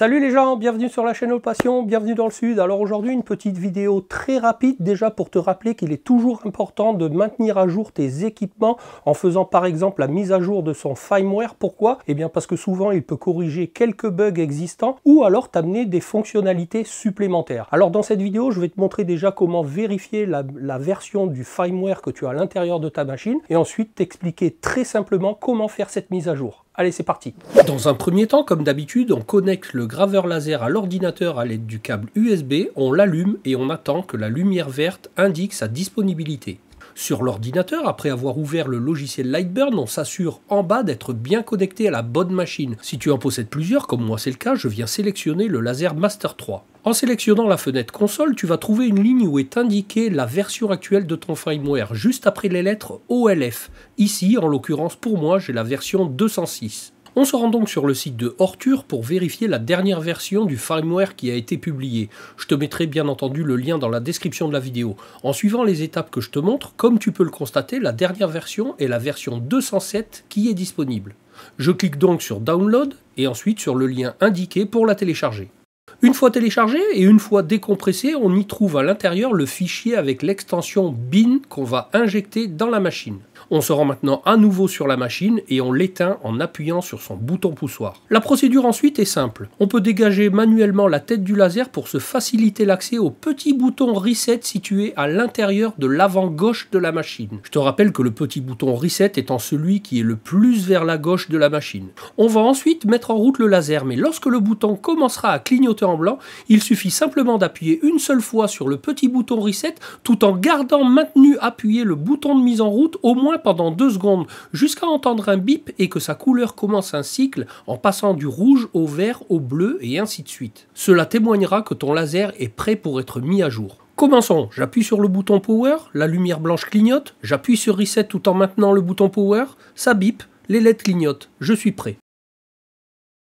Salut les gens, bienvenue sur la chaîne Passion, bienvenue dans le Sud. Alors aujourd'hui une petite vidéo très rapide déjà pour te rappeler qu'il est toujours important de maintenir à jour tes équipements en faisant par exemple la mise à jour de son firmware. Pourquoi Eh bien parce que souvent il peut corriger quelques bugs existants ou alors t'amener des fonctionnalités supplémentaires. Alors dans cette vidéo je vais te montrer déjà comment vérifier la version du firmware que tu as à l'intérieur de ta machine et ensuite t'expliquer très simplement comment faire cette mise à jour. Allez, c'est parti. Dans un premier temps, comme d'habitude, on connecte le graveur laser à l'ordinateur à l'aide du câble USB, on l'allume et on attend que la lumière verte indique sa disponibilité. Sur l'ordinateur, après avoir ouvert le logiciel Lightburn, on s'assure en bas d'être bien connecté à la bonne machine. Si tu en possèdes plusieurs, comme moi c'est le cas, je viens sélectionner le laser Master 3. En sélectionnant la fenêtre console, tu vas trouver une ligne où est indiquée la version actuelle de ton firmware, juste après les lettres OLF. Ici, en l'occurrence pour moi, j'ai la version 206. On se rend donc sur le site de Horture pour vérifier la dernière version du firmware qui a été publié. Je te mettrai bien entendu le lien dans la description de la vidéo. En suivant les étapes que je te montre, comme tu peux le constater, la dernière version est la version 207 qui est disponible. Je clique donc sur Download et ensuite sur le lien indiqué pour la télécharger. Une fois téléchargée et une fois décompressée, on y trouve à l'intérieur le fichier avec l'extension bin qu'on va injecter dans la machine. On se rend maintenant à nouveau sur la machine et on l'éteint en appuyant sur son bouton poussoir. La procédure ensuite est simple. On peut dégager manuellement la tête du laser pour se faciliter l'accès au petit bouton reset situé à l'intérieur de l'avant gauche de la machine. Je te rappelle que le petit bouton reset étant celui qui est le plus vers la gauche de la machine. On va ensuite mettre en route le laser, mais lorsque le bouton commencera à clignoter en blanc, il suffit simplement d'appuyer une seule fois sur le petit bouton reset tout en gardant maintenu appuyé le bouton de mise en route au moins pendant deux secondes, jusqu'à entendre un bip et que sa couleur commence un cycle en passant du rouge au vert au bleu et ainsi de suite. Cela témoignera que ton laser est prêt pour être mis à jour. Commençons, j'appuie sur le bouton Power, la lumière blanche clignote, j'appuie sur Reset tout en maintenant le bouton Power, ça bip, les LED clignotent, je suis prêt.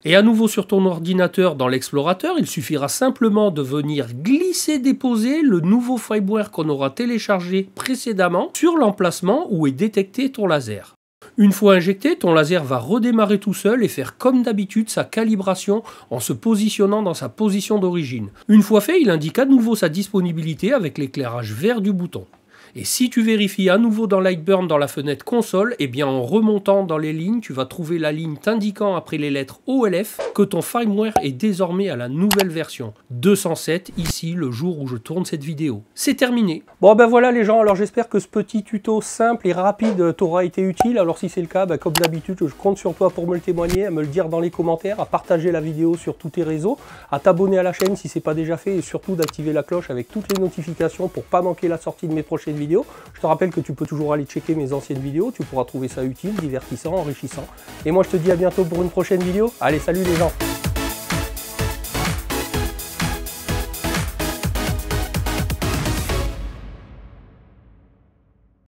Et à nouveau sur ton ordinateur dans l'explorateur, il suffira simplement de venir glisser déposer le nouveau firmware qu'on aura téléchargé précédemment sur l'emplacement où est détecté ton laser. Une fois injecté, ton laser va redémarrer tout seul et faire comme d'habitude sa calibration en se positionnant dans sa position d'origine. Une fois fait, il indique à nouveau sa disponibilité avec l'éclairage vert du bouton. Et si tu vérifies à nouveau dans Lightburn dans la fenêtre console, et eh bien en remontant dans les lignes, tu vas trouver la ligne t'indiquant après les lettres OLF que ton firmware est désormais à la nouvelle version 207 ici le jour où je tourne cette vidéo. C'est terminé. Bon ben voilà les gens, alors j'espère que ce petit tuto simple et rapide t'aura été utile. Alors si c'est le cas, ben, comme d'habitude, je compte sur toi pour me le témoigner, à me le dire dans les commentaires, à partager la vidéo sur tous tes réseaux, à t'abonner à la chaîne si ce n'est pas déjà fait et surtout d'activer la cloche avec toutes les notifications pour ne pas manquer la sortie de mes prochaines vidéo. Je te rappelle que tu peux toujours aller checker mes anciennes vidéos, tu pourras trouver ça utile, divertissant, enrichissant. Et moi je te dis à bientôt pour une prochaine vidéo. Allez, salut les gens